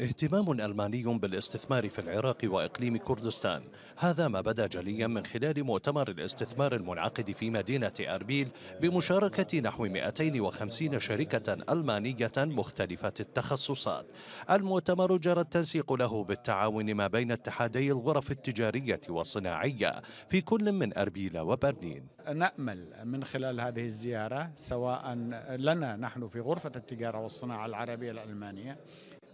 اهتمام ألماني بالاستثمار في العراق وإقليم كردستان هذا ما بدا جليا من خلال مؤتمر الاستثمار المنعقد في مدينة أربيل بمشاركة نحو 250 شركة ألمانية مختلفة التخصصات المؤتمر جرى التنسيق له بالتعاون ما بين اتحادي الغرف التجارية والصناعية في كل من أربيل وبرلين نأمل من خلال هذه الزيارة سواء لنا نحن في غرفة التجارة والصناعة العربية الألمانية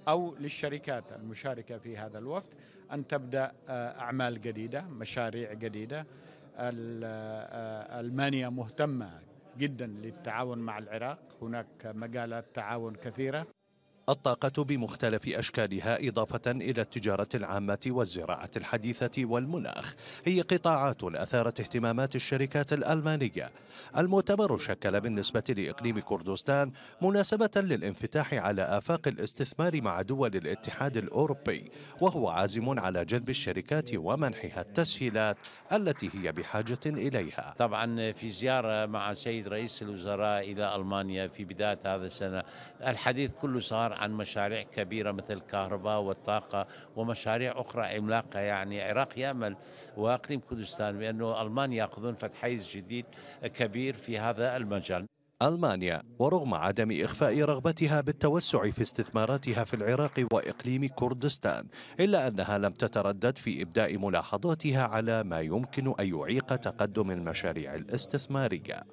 أو للشركات المشاركة في هذا الوفد أن تبدأ آه، أعمال جديدة مشاريع جديدة آه، ألمانيا مهتمة جدا للتعاون مع العراق هناك مجالات تعاون كثيرة الطاقة بمختلف أشكالها إضافة إلى التجارة العامة والزراعة الحديثة والمناخ هي قطاعات أثارت اهتمامات الشركات الألمانية المؤتمر شكل بالنسبة لإقليم كردستان مناسبة للانفتاح على آفاق الاستثمار مع دول الاتحاد الأوروبي وهو عازم على جذب الشركات ومنحها التسهيلات التي هي بحاجة إليها طبعا في زيارة مع سيد رئيس الوزراء إلى ألمانيا في بداية هذا السنة الحديث كله صار عن مشاريع كبيرة مثل الكهرباء والطاقة ومشاريع أخرى عملاقة يعني العراق يأمل وأقليم كردستان بأنه ألمانيا يأخذون فتح حيز جديد كبير في هذا المجال ألمانيا ورغم عدم إخفاء رغبتها بالتوسع في استثماراتها في العراق وإقليم كردستان إلا أنها لم تتردد في إبداء ملاحظاتها على ما يمكن أن يعيق تقدم المشاريع الاستثمارية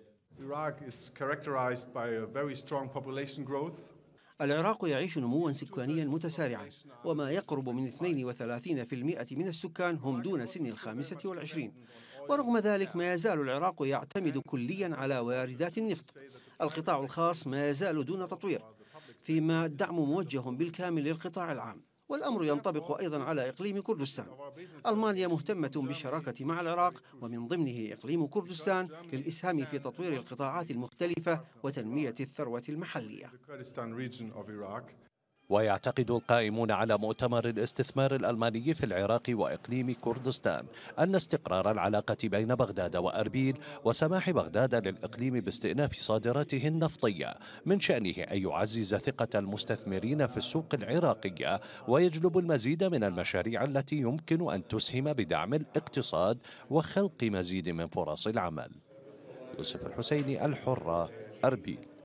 Iraq is characterized by a very strong population growth العراق يعيش نموا سكانيا متسارعا وما يقرب من 32% من السكان هم دون سن الخامسة والعشرين ورغم ذلك ما يزال العراق يعتمد كليا على واردات النفط القطاع الخاص ما يزال دون تطوير فيما الدعم موجه بالكامل للقطاع العام والأمر ينطبق أيضا على إقليم كردستان ألمانيا مهتمة بالشراكة مع العراق ومن ضمنه إقليم كردستان للإسهام في تطوير القطاعات المختلفة وتنمية الثروة المحلية ويعتقد القائمون على مؤتمر الاستثمار الألماني في العراق وإقليم كردستان أن استقرار العلاقة بين بغداد وأربيل وسماح بغداد للإقليم باستئناف صادراته النفطية من شأنه أن يعزز ثقة المستثمرين في السوق العراقية ويجلب المزيد من المشاريع التي يمكن أن تسهم بدعم الاقتصاد وخلق مزيد من فرص العمل يوسف الحسيني الحرة أربيل